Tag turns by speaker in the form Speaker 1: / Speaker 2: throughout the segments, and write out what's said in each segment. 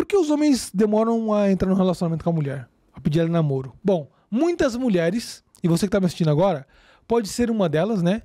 Speaker 1: Por que os homens demoram a entrar num relacionamento com a mulher? A pedir ela namoro? Bom, muitas mulheres, e você que está me assistindo agora, pode ser uma delas, né?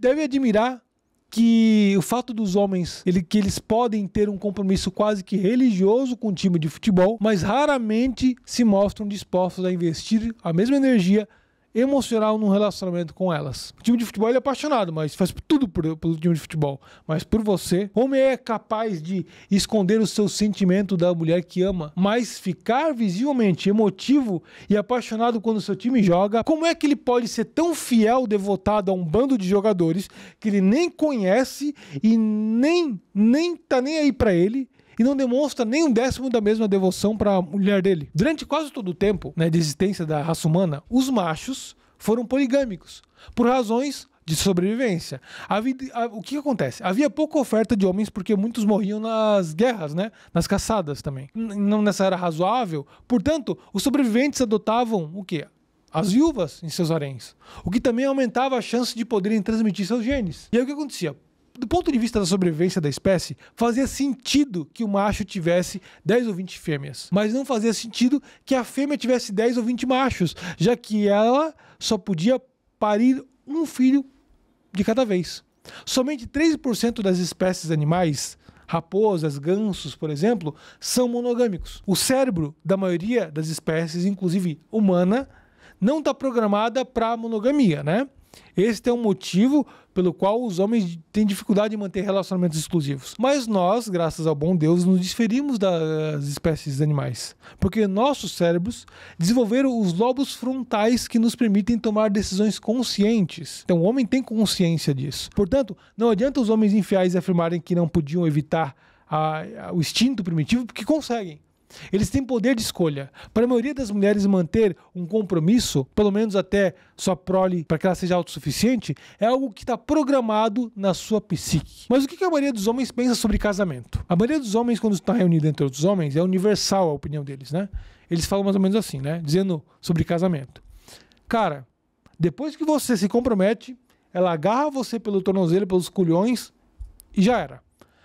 Speaker 1: Deve admirar que o fato dos homens, ele, que eles podem ter um compromisso quase que religioso com o time de futebol, mas raramente se mostram dispostos a investir a mesma energia emocional num relacionamento com elas. O time de futebol é apaixonado, mas faz tudo por, pelo time de futebol. Mas por você, homem é capaz de esconder o seu sentimento da mulher que ama, mas ficar visivelmente emotivo e apaixonado quando seu time joga, como é que ele pode ser tão fiel, devotado a um bando de jogadores que ele nem conhece e nem nem tá nem aí para ele, e não demonstra nem um décimo da mesma devoção para a mulher dele. Durante quase todo o tempo né, de existência da raça humana, os machos foram poligâmicos, por razões de sobrevivência. o que acontece? Havia pouca oferta de homens porque muitos morriam nas guerras, né? nas caçadas também. não nessa era razoável, portanto, os sobreviventes adotavam o quê? as viúvas em seus haréns, o que também aumentava a chance de poderem transmitir seus genes. E aí o que acontecia? do ponto de vista da sobrevivência da espécie, fazia sentido que o macho tivesse 10 ou 20 fêmeas, mas não fazia sentido que a fêmea tivesse 10 ou 20 machos, já que ela só podia parir um filho de cada vez. Somente 3% das espécies animais, raposas, gansos, por exemplo, são monogâmicos. O cérebro da maioria das espécies, inclusive humana, não está programada para monogamia, né? Este é um motivo pelo qual os homens têm dificuldade em manter relacionamentos exclusivos. Mas nós, graças ao bom Deus, nos diferimos das espécies animais, porque nossos cérebros desenvolveram os lobos frontais que nos permitem tomar decisões conscientes. Então o homem tem consciência disso. Portanto, não adianta os homens infiéis afirmarem que não podiam evitar a, a, o instinto primitivo, porque conseguem. Eles têm poder de escolha. Para a maioria das mulheres manter um compromisso, pelo menos até sua prole, para que ela seja autossuficiente, é algo que está programado na sua psique. Mas o que a maioria dos homens pensa sobre casamento? A maioria dos homens, quando está reunida entre outros homens, é universal a opinião deles, né? Eles falam mais ou menos assim, né? Dizendo sobre casamento. Cara, depois que você se compromete, ela agarra você pelo tornozelo, pelos culhões e já era.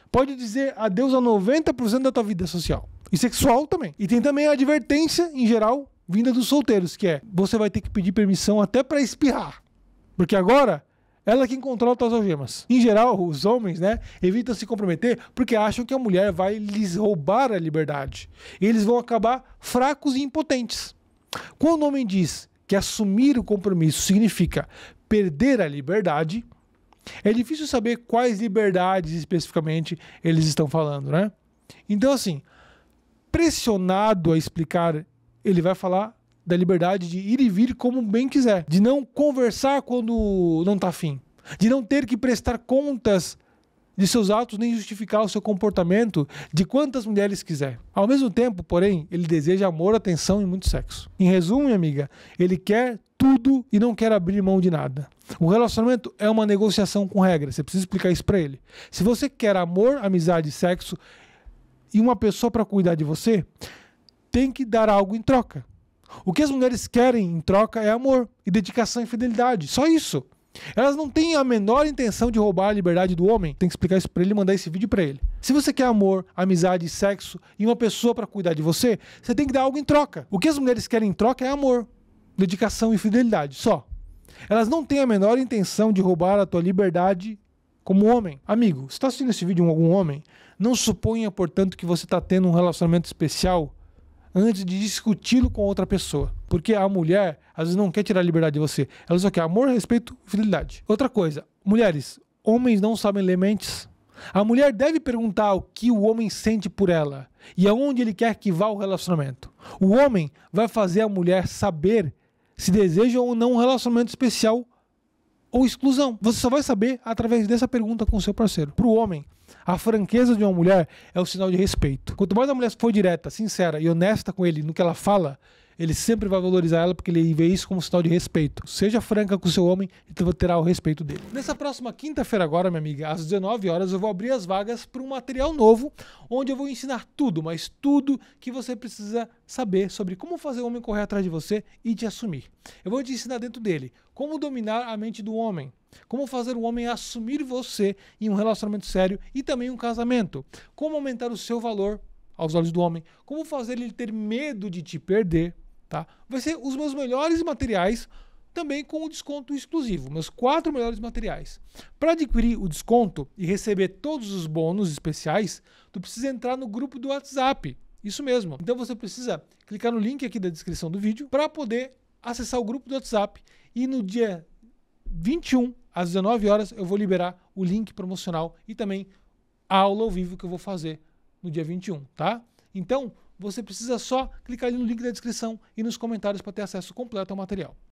Speaker 1: Pode dizer adeus a 90% da tua vida social. E sexual também. E tem também a advertência, em geral, vinda dos solteiros, que é você vai ter que pedir permissão até para espirrar. Porque agora ela é que encontrou controla as algemas. Em geral, os homens, né, evitam se comprometer porque acham que a mulher vai lhes roubar a liberdade. E eles vão acabar fracos e impotentes. Quando o homem diz que assumir o compromisso significa perder a liberdade, é difícil saber quais liberdades especificamente eles estão falando, né? Então, assim, pressionado a explicar, ele vai falar da liberdade de ir e vir como bem quiser, de não conversar quando não está afim, de não ter que prestar contas de seus atos nem justificar o seu comportamento de quantas mulheres quiser. Ao mesmo tempo, porém, ele deseja amor, atenção e muito sexo. Em resumo, minha amiga, ele quer tudo e não quer abrir mão de nada. O relacionamento é uma negociação com regras, você precisa explicar isso para ele. Se você quer amor, amizade e sexo e uma pessoa para cuidar de você, tem que dar algo em troca. O que as mulheres querem em troca é amor e dedicação e fidelidade. Só isso. Elas não têm a menor intenção de roubar a liberdade do homem. Tem que explicar isso para ele e mandar esse vídeo para ele. Se você quer amor, amizade, sexo e uma pessoa para cuidar de você, você tem que dar algo em troca. O que as mulheres querem em troca é amor, dedicação e fidelidade, só. Elas não têm a menor intenção de roubar a tua liberdade como homem. Amigo, se está assistindo esse vídeo algum homem, não suponha, portanto, que você está tendo um relacionamento especial antes de discuti-lo com outra pessoa. Porque a mulher, às vezes, não quer tirar a liberdade de você. Ela só quer amor, respeito, fidelidade. Outra coisa, mulheres, homens não sabem ler mentes. A mulher deve perguntar o que o homem sente por ela e aonde ele quer que vá o relacionamento. O homem vai fazer a mulher saber se deseja ou não um relacionamento especial ou exclusão. Você só vai saber através dessa pergunta com o seu parceiro. Para o homem, a franqueza de uma mulher é o sinal de respeito. Quanto mais a mulher for direta, sincera e honesta com ele no que ela fala, ele sempre vai valorizar ela porque ele vê isso como um sinal de respeito. Seja franca com seu homem e terá o respeito dele. Nessa próxima quinta-feira agora, minha amiga, às 19 horas eu vou abrir as vagas para um material novo, onde eu vou ensinar tudo, mas tudo que você precisa saber sobre como fazer o homem correr atrás de você e te assumir. Eu vou te ensinar dentro dele como dominar a mente do homem, como fazer o homem assumir você em um relacionamento sério e também um casamento, como aumentar o seu valor aos olhos do homem, como fazer ele ter medo de te perder, Tá? Vai ser os meus melhores materiais também com o desconto exclusivo, meus quatro melhores materiais. Para adquirir o desconto e receber todos os bônus especiais, tu precisa entrar no grupo do WhatsApp. Isso mesmo. Então você precisa clicar no link aqui da descrição do vídeo para poder acessar o grupo do WhatsApp e no dia 21 às 19 horas eu vou liberar o link promocional e também a aula ao vivo que eu vou fazer no dia 21, tá? Então, você precisa só clicar ali no link da descrição e nos comentários para ter acesso completo ao material.